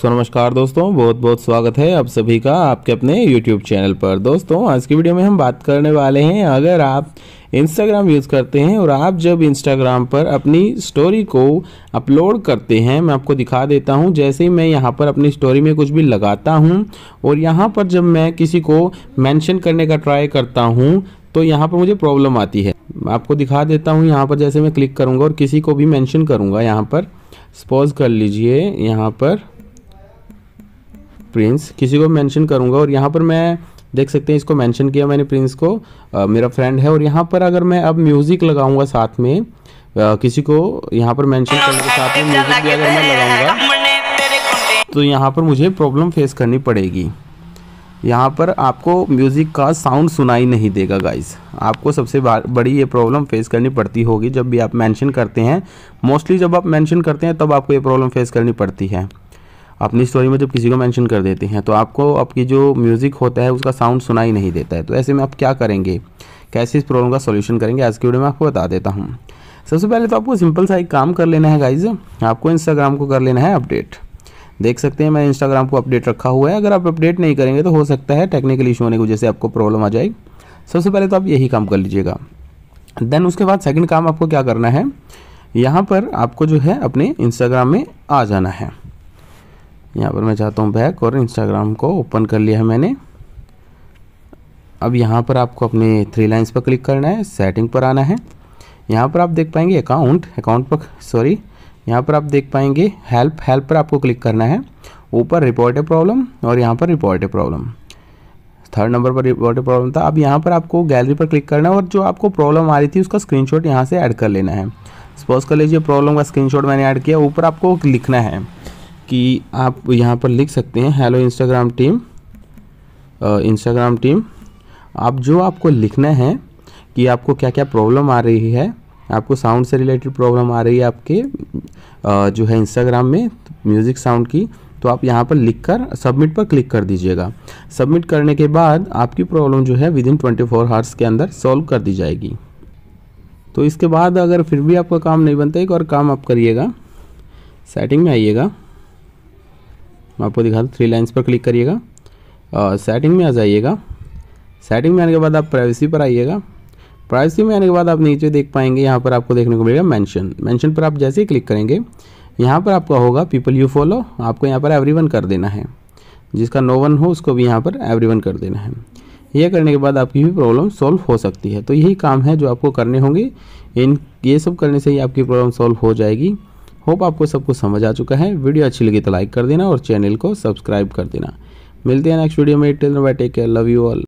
सो so, नमस्कार दोस्तों बहुत बहुत स्वागत है आप सभी का आपके अपने YouTube चैनल पर दोस्तों आज की वीडियो में हम बात करने वाले हैं अगर आप इंस्टाग्राम यूज़ करते हैं और आप जब इंस्टाग्राम पर अपनी स्टोरी को अपलोड करते हैं मैं आपको दिखा देता हूं जैसे ही मैं यहां पर अपनी स्टोरी में कुछ भी लगाता हूं और यहां पर जब मैं किसी को मैंशन करने का ट्राई करता हूँ तो यहाँ पर मुझे प्रॉब्लम आती है आपको दिखा देता हूँ यहाँ पर जैसे मैं क्लिक करूँगा और किसी को भी मैंशन करूँगा यहाँ पर सपोज कर लीजिए यहाँ पर प्रिंस किसी को मैंशन करूँगा और यहाँ पर मैं देख सकते हैं इसको मैंशन किया मैंने प्रिंस को आ, मेरा फ्रेंड है और यहाँ पर अगर मैं अब म्यूज़िक लगाऊंगा साथ में आ, किसी को यहाँ पर मैंशन करने के साथ में म्यूज़िक भी अगर मैं लगाऊंगा तो यहाँ पर मुझे प्रॉब्लम फेस करनी पड़ेगी यहाँ पर आपको म्यूज़िक का साउंड सुनाई नहीं देगा गाइस आपको सबसे बड़ी ये प्रॉब्लम फेस करनी पड़ती होगी जब भी आप मेंशन करते हैं मोस्टली जब आप मेंशन करते हैं तब आपको ये प्रॉब्लम फेस करनी पड़ती है अपनी स्टोरी में जब किसी को मेंशन कर देते हैं तो आपको आपकी जो म्यूज़िक होता है उसका साउंड सुनाई नहीं देता है तो ऐसे में आप क्या करेंगे कैसे इस प्रॉब्लम का सोल्यूशन करेंगे आज की वीडियो में आपको बता देता हूँ सबसे पहले तो आपको सिंपल सा एक काम कर लेना है गाइज आपको इंस्टाग्राम को कर लेना है अपडेट देख सकते हैं मैं इंस्टाग्राम को अपडेट रखा हुआ है अगर आप अपडेट नहीं करेंगे तो हो सकता है टेक्निकल इशू होने की वजह से आपको प्रॉब्लम आ जाएगी सबसे पहले तो आप यही काम कर लीजिएगा देन उसके बाद सेकंड काम आपको क्या करना है यहाँ पर आपको जो है अपने इंस्टाग्राम में आ जाना है यहाँ पर मैं चाहता हूँ बैक और इंस्टाग्राम को ओपन कर लिया है मैंने अब यहाँ पर आपको अपने थ्री लाइन्स पर क्लिक करना है सेटिंग पर आना है यहाँ पर आप देख पाएंगे अकाउंट अकाउंट पर सॉरी यहाँ पर आप देख पाएंगे हेल्प हेल्प पर आपको क्लिक करना है ऊपर रिपोर्ट ए प्रॉब्लम और यहाँ पर report a problem third number पर रिपोर्ट ए प्रॉब्लम था अब यहाँ पर आपको गैलरी पर क्लिक करना है और जो आपको प्रॉब्लम आ रही थी उसका स्क्रीन यहाँ से ऐड कर लेना है सपोज कर लीजिए प्रॉब्लम का स्क्रीन मैंने ऐड किया ऊपर आपको लिखना है कि आप यहाँ पर लिख सकते हैं hello Instagram team Instagram team आप जो आपको लिखना है कि आपको क्या क्या प्रॉब्लम आ रही है आपको साउंड से रिलेटेड प्रॉब्लम आ रही है आपके जो है इंस्टाग्राम में म्यूज़िक साउंड की तो आप यहाँ पर लिख कर सबमिट पर क्लिक कर दीजिएगा सबमिट करने के बाद आपकी प्रॉब्लम जो है within twenty four hours के अंदर सॉल्व कर दी जाएगी तो इसके बाद अगर फिर भी आपका काम नहीं बनता एक और काम आप करिएगा सेटिंग में आइएगा मैं आपको दिखा दूँ थ्री लाइन्स पर क्लिक करिएगा और सेटिंग में आ जाइएगा सेटिंग में आने के बाद आप प्राइवेसी पर आइएगा प्राइवेसी में आने के बाद आप नीचे देख पाएंगे यहाँ पर आपको देखने को मिलेगा मेंशन मेंशन पर आप जैसे ही क्लिक करेंगे यहाँ पर आपका होगा पीपल यू फॉलो आपको यहाँ पर एवरीवन कर देना है जिसका नो वन हो उसको भी यहाँ पर एवरीवन कर देना है यह करने के बाद आपकी भी प्रॉब्लम सॉल्व हो सकती है तो यही काम है जो आपको करने होंगे इन ये सब करने से ही आपकी प्रॉब्लम सॉल्व हो जाएगी होप आपको सब कुछ समझ आ चुका है वीडियो अच्छी लगी तो लाइक कर देना और चैनल को सब्सक्राइब कर देना मिलते हैं नेक्स्ट वीडियो में till bye take care love you all